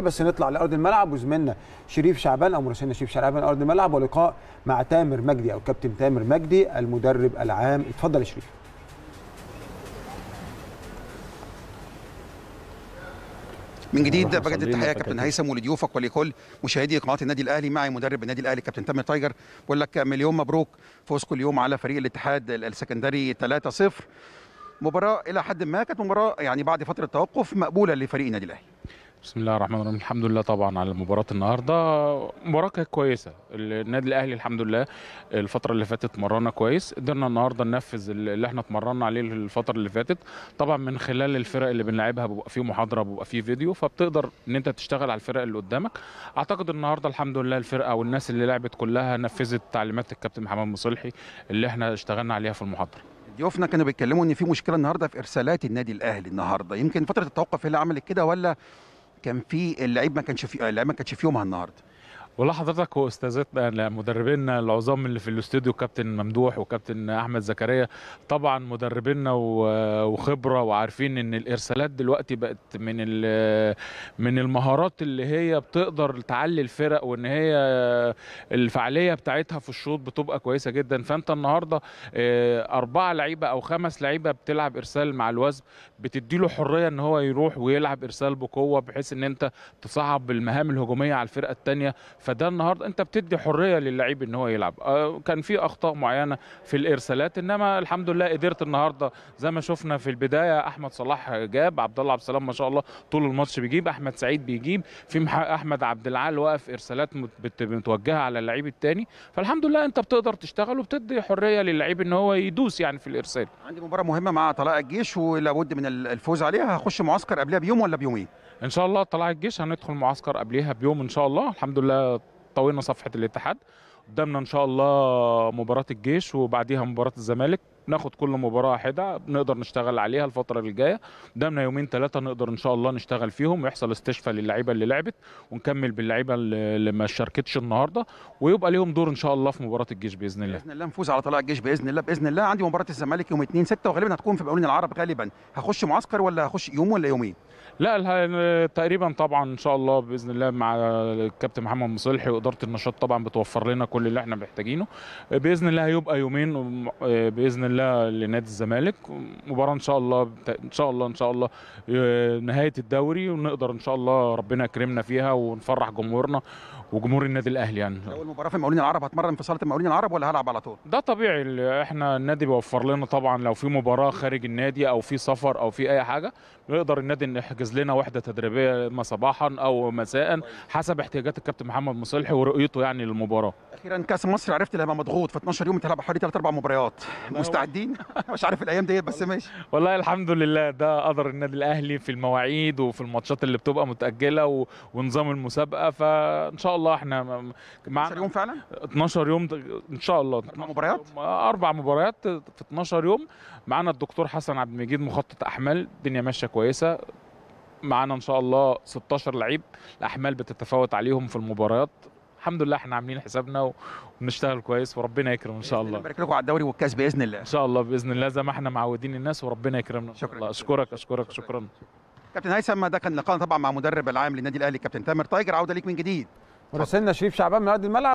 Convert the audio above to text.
بس نطلع لارض الملعب وزميلنا شريف شعبان او مراسلنا شريف شعبان ارض الملعب ولقاء مع تامر مجدي او كابتن تامر مجدي المدرب العام اتفضل يا شريف من جديد بجد التحيه كابتن هيثم ولضيوفك ولكل مشاهدي قناه النادي الاهلي معي مدرب النادي الاهلي كابتن تامر تايجر بقول لك مليون مبروك فوزكم اليوم على فريق الاتحاد السكندري 3-0 مباراه الى حد ما كانت مباراه يعني بعد فتره توقف مقبوله لفريق النادي الاهلي بسم الله الرحمن الرحيم الحمد لله طبعا على مباراة النهارده مباراة كانت كويسة النادي الأهلي الحمد لله الفترة اللي فاتت مرنا كويس قدرنا النهارده ننفذ اللي احنا اتمرنا عليه الفترة اللي فاتت طبعا من خلال الفرق اللي بنلعبها بيبقى فيه محاضرة بيبقى فيه فيديو فبتقدر إن أنت تشتغل على الفرق اللي قدامك أعتقد النهارده الحمد لله الفرقة والناس اللي لعبت كلها نفذت تعليمات الكابتن محمد مصلحي اللي احنا اشتغلنا عليها في المحاضرة ضيوفنا كانوا بيتكلموا ان في مشكله النهارده في ارسالات النادي الاهلي النهارده يمكن فتره التوقف هي اللي عملت كده ولا كان في اللعيب ما كانش في اللعيب ما كانش في يومها النهارده والله حضرتك واستاذتنا مدربينا العظام اللي في الاستوديو كابتن ممدوح وكابتن احمد زكريا طبعا مدربينا وخبره وعارفين ان الارسالات دلوقتي بقت من من المهارات اللي هي بتقدر تعلي الفرق وان هي الفعاليه بتاعتها في الشوط بتبقى كويسه جدا فانت النهارده آه، اربعه لعيبه او خمس لعيبه بتلعب ارسال مع الوزن بتدي له حريه ان هو يروح ويلعب ارسال بقوه بحيث ان انت تصعب المهام الهجوميه على الفرقه الثانيه فده النهارده انت بتدي حريه للعيب ان هو يلعب آه، كان في اخطاء معينه في الارسالات انما الحمد لله قدرت النهارده زي ما شفنا في البدايه احمد صلاح جاب عبد الله عبد السلام ما شاء الله طول الماتش بيجيب احمد سعيد بيجيب في احمد عبد العال واقف ارسالات متوجهه على اللعيب الثاني فالحمد لله انت بتقدر تشتغل وبتدي حريه للعيب ان هو يدوس يعني في الارسال عندي مباراه مهمه مع طلائع الجيش ولابد من الفوز عليها هخش معسكر قبلها بيوم ولا بيومين ان شاء الله طلائع الجيش هندخل معسكر قبلها بيوم ان شاء الله الحمد لله طوينا صفحه الاتحاد قدامنا ان شاء الله مباراه الجيش وبعديها مباراه الزمالك ناخد كل مباراه حده نقدر نشتغل عليها الفتره الجايه قدامنا يومين ثلاثه نقدر ان شاء الله نشتغل فيهم ويحصل استشفاء للعيبه اللي لعبت ونكمل باللعيبه اللي ما شاركتش النهارده ويبقى ليهم دور ان شاء الله في مباراه الجيش باذن الله باذن الله نفوز على طلائع الجيش باذن الله باذن الله عندي مباراه الزمالك يوم 2 6 وغالبا هتكون في بقولين العرب غالبا هخش معسكر ولا هخش يوم ولا يومين لا تقريبا طبعا ان شاء الله باذن الله مع الكابتن محمد مصلحي واداره النشاط طبعا بتوفر لنا كل اللي احنا محتاجينه باذن الله هيبقى يومين آه، باذن الله كلها لنادي الزمالك مباراه ان شاء الله ان شاء الله ان شاء الله آه، نهايه الدوري ونقدر ان شاء الله ربنا يكرمنا فيها ونفرح جمهورنا وجمهور النادي الاهلي يعني اول مباراه في المقاولين العرب هتمرن في صاله المقاولين العرب ولا هلعب على طول ده طبيعي احنا النادي بيوفر لنا طبعا لو في مباراه خارج النادي او في سفر او في اي حاجه بيقدر النادي يحجز لنا وحده تدريبيه اما صباحا او مساء حسب احتياجات الكابتن محمد مصلحي ورؤيته يعني للمباراه اخيرا كاس مصر عرفت اللي هيبقى مضغوط في 12 يوم تلعب حوالي 3 4 مباريات مستعد الدين مش عارف الايام ديت بس ماشي والله الحمد لله ده قدر النادي الاهلي في المواعيد وفي الماتشات اللي بتبقى متاجله و... ونظام المسابقه فان شاء الله احنا مع 12 يوم فعلا 12 يوم ان شاء الله اربع مباريات اربع مباريات في 12 يوم معانا الدكتور حسن عبد المجيد مخطط احمال الدنيا ماشيه كويسه معانا ان شاء الله 16 لعيب الاحمال بتتفاوت عليهم في المباريات الحمد لله احنا عاملين حسابنا وبنشتغل كويس وربنا يكرم ان شاء الله نبارك لكم على الدوري والكاس باذن الله ان شاء الله باذن الله زي ما احنا معودين الناس وربنا يكرمنا شكرا اشكرك اشكرك شكرا كابتن هيثم ده كان لقاء طبعا مع مدرب العام للنادي الاهلي كابتن تامر تايجر عوده ليك من جديد مراسلنا شريف شعبان من ارض الملعب